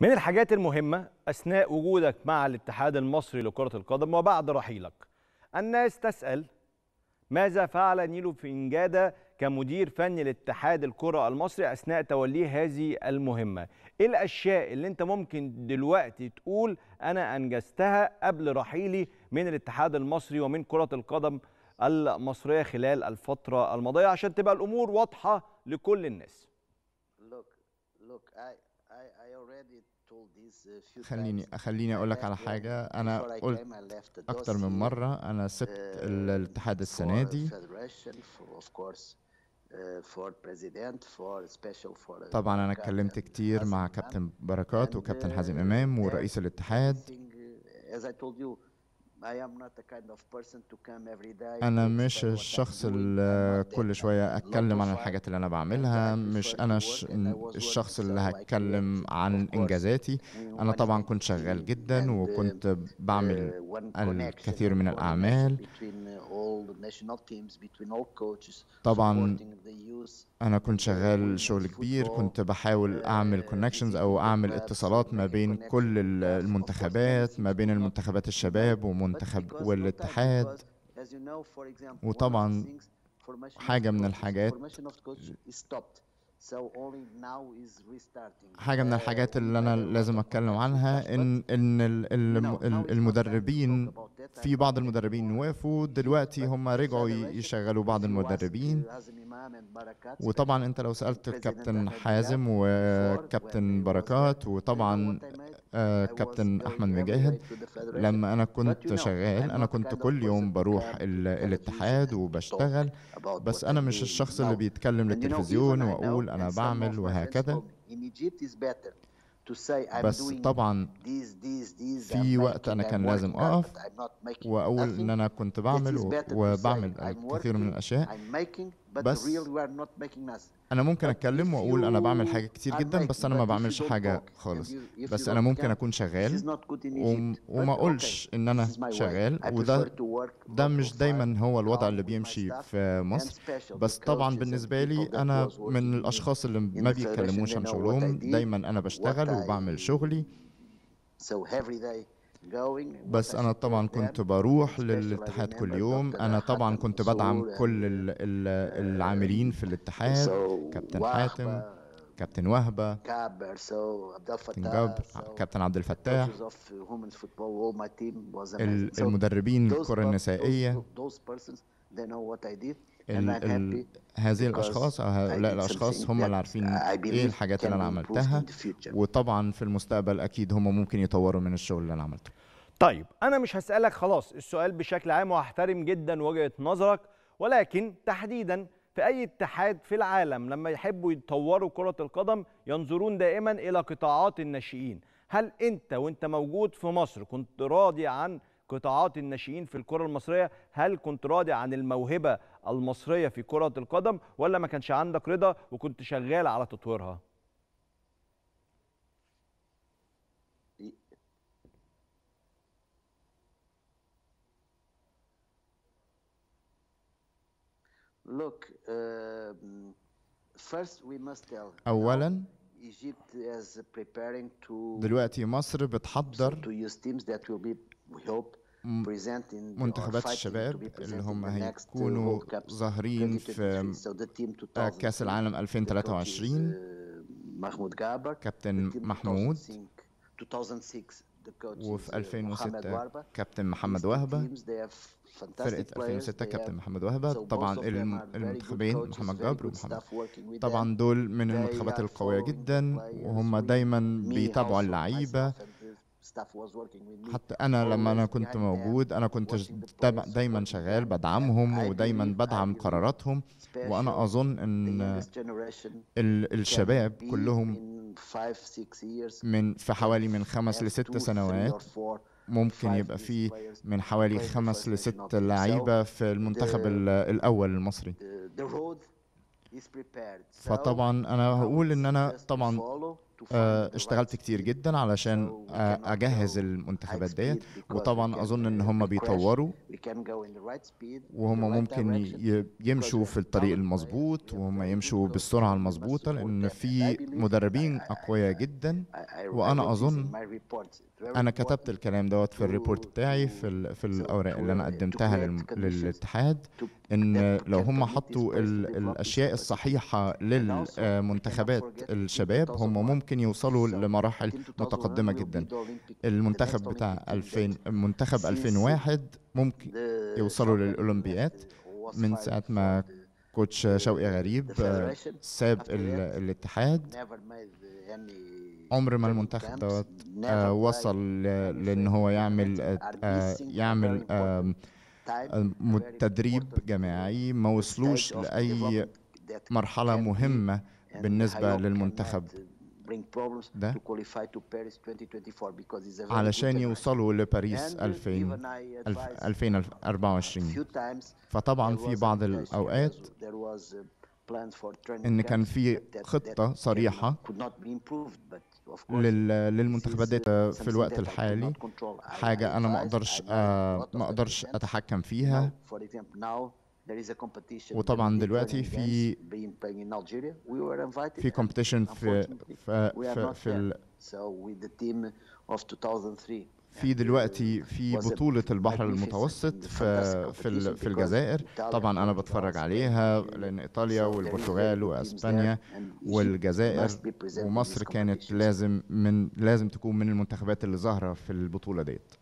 من الحاجات المهمة أثناء وجودك مع الاتحاد المصري لكرة القدم وبعد رحيلك الناس تسأل ماذا فعل نيلو فنجادة كمدير فني لاتحاد الكرة المصري أثناء توليه هذه المهمة إيه الأشياء اللي أنت ممكن دلوقتي تقول أنا أنجزتها قبل رحيلي من الاتحاد المصري ومن كرة القدم المصرية خلال الفترة الماضية عشان تبقى الأمور واضحة لكل الناس look, look, I... Uh, خليني خليني اقول لك على uh, حاجه انا قلت اكتر من مره انا سبت uh, الاتحاد السنه دي طبعا انا اتكلمت كتير مع كابتن بركات وكابتن حازم امام ورئيس الاتحاد أنا مش الشخص اللي كل شوية أتكلم عن الحاجات اللي أنا بعملها مش أنا الشخص اللي هتكلم عن إنجازاتي أنا طبعا كنت شغال جدا وكنت uh, بعمل الكثير من الأعمال طبعا أنا كنت شغال شغل كبير كنت بحاول uh, أعمل كونكشنز أو أعمل اتصالات ما بين كل المنتخبات ما بين المنتخبات الشباب ومنتخب والاتحاد وطبعا حاجة من الحاجات حاجة من الحاجات اللي أنا uh, لازم أتكلم عنها إن إن المدربين في بعض المدربين وافوا دلوقتي هم رجعوا يشغلوا بعض المدربين وطبعا أنت لو سألت الكابتن حازم وكابتن بركات وطبعا آه، كابتن احمد مجاهد لما انا كنت شغال انا كنت كل يوم بروح الاتحاد وبشتغل بس انا مش الشخص اللي بيتكلم للتلفزيون واقول انا بعمل وهكذا بس طبعا Uh, في وقت انا كان لازم اقف واقول ان انا كنت بعمل وبعمل كثير من الاشياء بس انا ممكن اتكلم واقول انا بعمل حاجه كتير جدا بس انا ما بعملش حاجه خالص بس انا ممكن اكون شغال وما اقولش ان انا شغال وده ده مش دايما هو الوضع اللي بيمشي في مصر بس طبعا بالنسبه لي انا من الاشخاص اللي ما بيتكلموش عن شغلهم دايما انا بشتغل وبعمل شغلي بس أنا طبعا كنت بروح للاتحاد كل يوم أنا طبعا كنت بدعم كل العاملين في الاتحاد كابتن حاتم كابتن وهبة كابتن جاب كابتن عبد الفتاح المدربين الكرة النسائية those persons they know what I did and I'm happy هذه الاشخاص او هؤلاء الاشخاص هم اللي عارفين ايه الحاجات اللي انا عملتها وطبعا في المستقبل اكيد هم ممكن يطوروا من الشغل اللي انا عملته طيب انا مش هسالك خلاص السؤال بشكل عام واحترم جدا وجهه نظرك ولكن تحديدا في اي اتحاد في العالم لما يحبوا يطوروا كره القدم ينظرون دائما الى قطاعات الناشئين هل انت وانت موجود في مصر كنت راضي عن قطاعات الناشئين في الكره المصريه هل كنت راضي عن الموهبه المصريه في كره القدم ولا ما كانش عندك رضا وكنت شغال على تطويرها um, اولا دلوقتي مصر بتحضر منتخبات الشباب اللي هم هيكونوا uh, ظاهرين في آه، كأس العالم 2023 uh, محمود جابر uh, كابتن محمود وفي 2006 كابتن محمد وهبة فرقة 2006 كابتن محمد وهبة طبعا المنتخبين محمد جابر ومحمد طبعا دول من المنتخبات القوية جدا وهم دايما بيتابعوا اللعيبة حتى انا لما انا كنت موجود انا كنت دايما شغال بدعمهم ودايما بدعم قراراتهم وانا اظن ان الشباب كلهم من في حوالي من خمس لست سنوات ممكن يبقى فيه من حوالي خمس لست لعيبة في المنتخب الأول المصري فطبعا أنا هقول إن أنا طبعا آه، اشتغلت كتير جدا علشان آه، اجهز المنتخبات ديت وطبعا اظن ان هم بيطوروا وهم ممكن يمشوا في الطريق المظبوط وهم يمشوا بالسرعه المظبوطه لان في مدربين اقوياء جدا وانا اظن انا كتبت الكلام دوت في الريبورت بتاعي في في الاوراق اللي انا قدمتها للاتحاد ان لو هم حطوا الاشياء الصحيحه للمنتخبات الشباب هم ممكن ممكن يوصلوا لمراحل متقدمة جدا المنتخب بتاع 2000 منتخب 2001 ممكن يوصلوا للأولمبيات من ساعة ما كوتش شوقي غريب آه، ساب الاتحاد عمر ما المنتخب دوت آه، وصل لان هو يعمل آه، يعمل تدريب جماعي ما وصلوش لاي مرحله مهمه بالنسبه للمنتخب ده علشان يوصلوا لباريس 2000 2024 فطبعا في بعض الأوقات uh, ان كان في خطه صريحه للمنتخبات في الوقت الحالي حاجه انا ما اقدرش آه، ما اقدرش اتحكم فيها وطبعا دلوقتي في في كومبيتيشن في في في, في في دلوقتي في بطولة البحر المتوسط في في في الجزائر طبعا أنا بتفرج عليها لأن إيطاليا والبرتغال وأسبانيا والجزائر ومصر كانت لازم من لازم تكون من المنتخبات اللي ظاهرة في البطولة ديت